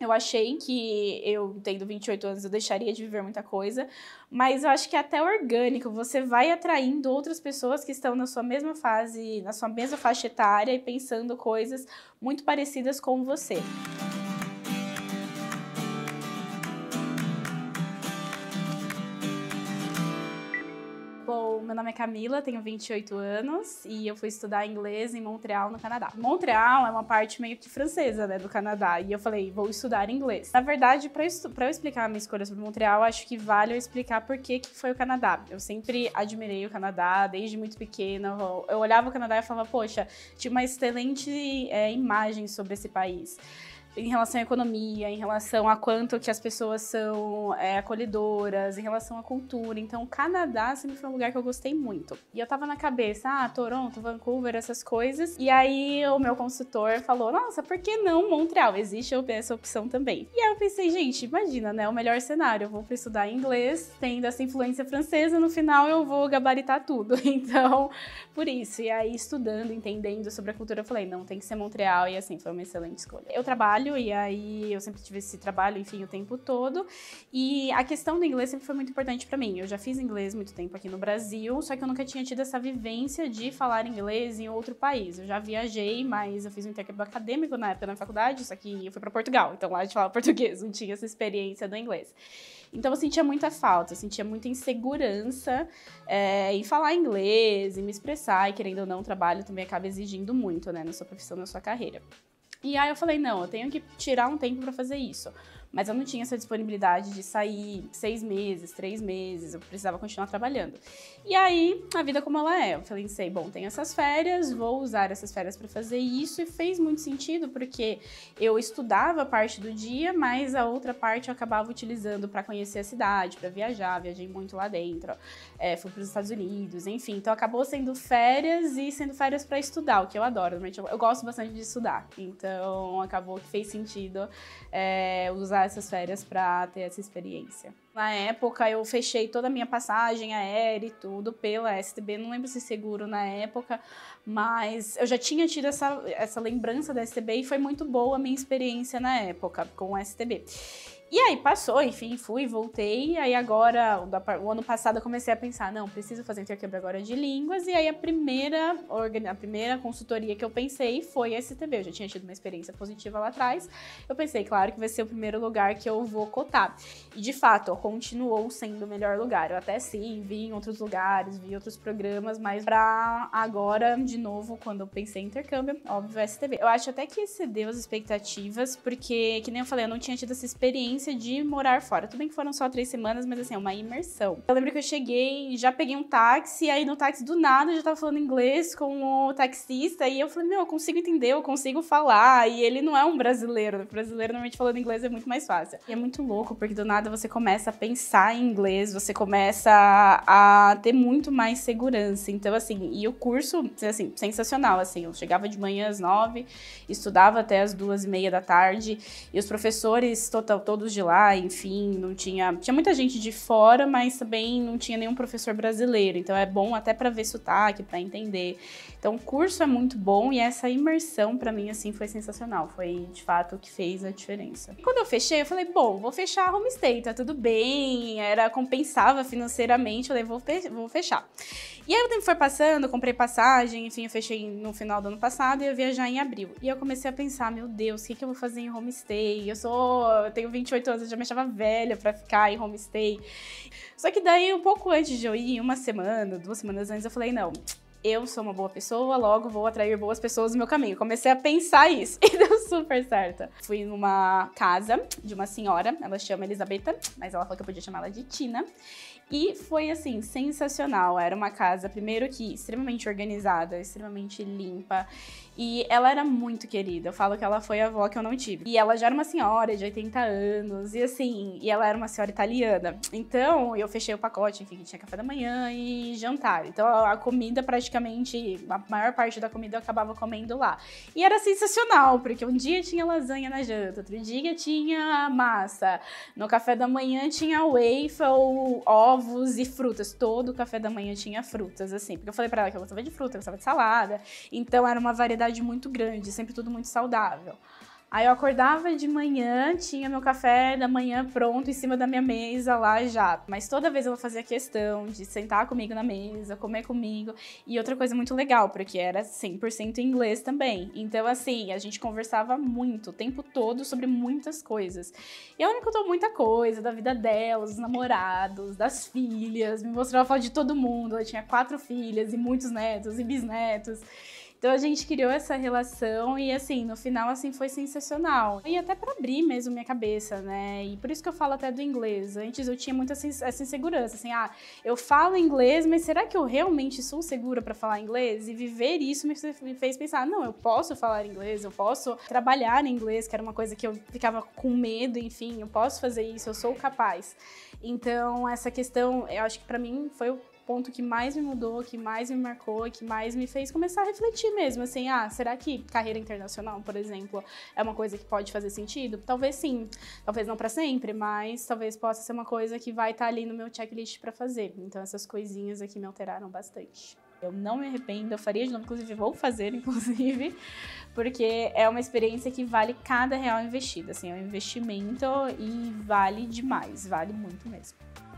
Eu achei que eu, tendo 28 anos, eu deixaria de viver muita coisa, mas eu acho que é até orgânico, você vai atraindo outras pessoas que estão na sua mesma fase, na sua mesma faixa etária e pensando coisas muito parecidas com você. nome é Camila, tenho 28 anos e eu fui estudar inglês em Montreal, no Canadá. Montreal é uma parte meio que francesa, né, do Canadá. E eu falei, vou estudar inglês. Na verdade, para eu explicar a minha escolha sobre Montreal, acho que vale eu explicar por que, que foi o Canadá. Eu sempre admirei o Canadá desde muito pequena. Eu olhava o Canadá e falava, poxa, tinha uma excelente é, imagem sobre esse país em relação à economia, em relação a quanto que as pessoas são é, acolhedoras, em relação à cultura. Então, o Canadá sempre foi um lugar que eu gostei muito. E eu tava na cabeça, ah, Toronto, Vancouver, essas coisas. E aí o meu consultor falou, nossa, por que não Montreal? Existe essa opção também. E aí eu pensei, gente, imagina, né? O melhor cenário, eu vou estudar inglês, tendo essa influência francesa, no final eu vou gabaritar tudo. Então, por isso. E aí, estudando, entendendo sobre a cultura, eu falei, não, tem que ser Montreal. E assim, foi uma excelente escolha. Eu trabalho trabalho, e aí eu sempre tive esse trabalho, enfim, o tempo todo. E a questão do inglês sempre foi muito importante para mim. Eu já fiz inglês muito tempo aqui no Brasil, só que eu nunca tinha tido essa vivência de falar inglês em outro país. Eu já viajei, mas eu fiz um intercâmbio acadêmico na época na faculdade, só que eu fui para Portugal, então lá a gente falava português, não tinha essa experiência do inglês. Então eu sentia muita falta, eu sentia muita insegurança é, em falar inglês, em me expressar, e querendo ou não, o trabalho também acaba exigindo muito, né, na sua profissão, na sua carreira. E aí eu falei, não, eu tenho que tirar um tempo para fazer isso. Mas eu não tinha essa disponibilidade de sair seis meses, três meses, eu precisava continuar trabalhando. E aí, a vida como ela é, eu falei, sei, bom, tenho essas férias, vou usar essas férias para fazer isso, e fez muito sentido porque eu estudava parte do dia, mas a outra parte eu acabava utilizando para conhecer a cidade, para viajar, viajei muito lá dentro, é, fui para os Estados Unidos, enfim, então acabou sendo férias e sendo férias para estudar, o que eu adoro, eu, eu, gosto bastante de estudar, então acabou que fez sentido é, usar usar essas férias para ter essa experiência. Na época, eu fechei toda a minha passagem aérea e tudo pela STB, não lembro se seguro na época, mas eu já tinha tido essa, essa lembrança da STB e foi muito boa a minha experiência na época com a STB. E aí passou, enfim, fui, voltei. Aí agora, o ano passado, eu comecei a pensar: não, preciso fazer intercâmbio agora de línguas. E aí a primeira, a primeira consultoria que eu pensei foi a STB. Eu já tinha tido uma experiência positiva lá atrás. Eu pensei, claro, que vai ser o primeiro lugar que eu vou cotar. E de fato, continuou sendo o melhor lugar. Eu até sim, vi em outros lugares, vi outros programas, mas pra agora, de novo, quando eu pensei em intercâmbio, óbvio, é STB. Eu acho até que excedeu as expectativas, porque, que nem eu falei, eu não tinha tido essa experiência experiência de morar fora. Tudo bem que foram só três semanas, mas assim, é uma imersão. Eu lembro que eu cheguei, já peguei um táxi, aí no táxi do nada eu já tava falando inglês com o taxista, e eu falei, meu, eu consigo entender, eu consigo falar, e ele não é um brasileiro. O brasileiro normalmente falando inglês é muito mais fácil. E é muito louco, porque do nada você começa a pensar em inglês, você começa a ter muito mais segurança. Então, assim, e o curso, assim, sensacional, assim, eu chegava de manhã às nove, estudava até às duas e meia da tarde, e os professores total, todos todos de lá, enfim, não tinha. Tinha muita gente de fora, mas também não tinha nenhum professor brasileiro. Então é bom até para ver sotaque, para entender. Então o curso é muito bom e essa imersão para mim assim foi sensacional. Foi de fato o que fez a diferença. quando eu fechei, eu falei, bom, vou fechar a homestay, tá tudo bem, era compensava financeiramente, eu falei, vou fechar. E aí o tempo foi passando, eu comprei passagem, enfim, eu fechei no final do ano passado e eu viajar em abril. E eu comecei a pensar, meu Deus, o que, que eu vou fazer em homestay? Eu sou. Eu tenho 28 anos, eu já me achava velha pra ficar em homestay. Só que daí, um pouco antes de eu ir, uma semana, duas semanas antes, eu falei, não. Eu sou uma boa pessoa, logo vou atrair boas pessoas no meu caminho. Comecei a pensar isso. super certa. Fui numa casa de uma senhora, ela chama Elisabetta, mas ela falou que eu podia chamar ela de Tina. E foi assim, sensacional. Era uma casa, primeiro que extremamente organizada, extremamente limpa. E ela era muito querida. Eu falo que ela foi a avó que eu não tive. E ela já era uma senhora de 80 anos. E assim, e ela era uma senhora italiana. Então, eu fechei o pacote, enfim, tinha café da manhã e jantar. Então, a comida, praticamente, a maior parte da comida eu acabava comendo lá. E era sensacional, porque um dia tinha lasanha na janta, outro dia tinha massa. No café da manhã tinha waffle, ovos e frutas. Todo café da manhã tinha frutas, assim. Porque eu falei para ela que eu gostava de fruta, eu gostava de salada. Então era uma variedade muito grande, sempre tudo muito saudável. Aí eu acordava de manhã, tinha meu café da manhã pronto em cima da minha mesa lá já. Mas toda vez eu fazia questão de sentar comigo na mesa, comer comigo. E outra coisa muito legal, porque era 100% inglês também. Então, assim, a gente conversava muito, o tempo todo, sobre muitas coisas. E ela me contou muita coisa da vida dela, dos namorados, das filhas, me mostrou a foto de todo mundo. Ela tinha quatro filhas e muitos netos e bisnetos. Então a gente criou essa relação e assim, no final assim foi sensacional. E até para abrir mesmo minha cabeça, né? E por isso que eu falo até do inglês. Antes eu tinha muita essa insegurança, assim, ah, eu falo inglês, mas será que eu realmente sou segura para falar inglês? E viver isso me fez pensar, não, eu posso falar inglês, eu posso trabalhar em inglês, que era uma coisa que eu ficava com medo, enfim, eu posso fazer isso, eu sou capaz. Então, essa questão, eu acho que para mim foi o ponto que mais me mudou, que mais me marcou que mais me fez começar a refletir mesmo, assim, ah, será que carreira internacional, por exemplo, é uma coisa que pode fazer sentido? Talvez sim, talvez não para sempre, mas talvez possa ser uma coisa que vai estar tá ali no meu checklist para fazer. Então essas coisinhas aqui me alteraram bastante. Eu não me arrependo, eu faria de novo, inclusive vou fazer, inclusive, porque é uma experiência que vale cada real investido, assim, é um investimento e vale demais, vale muito mesmo.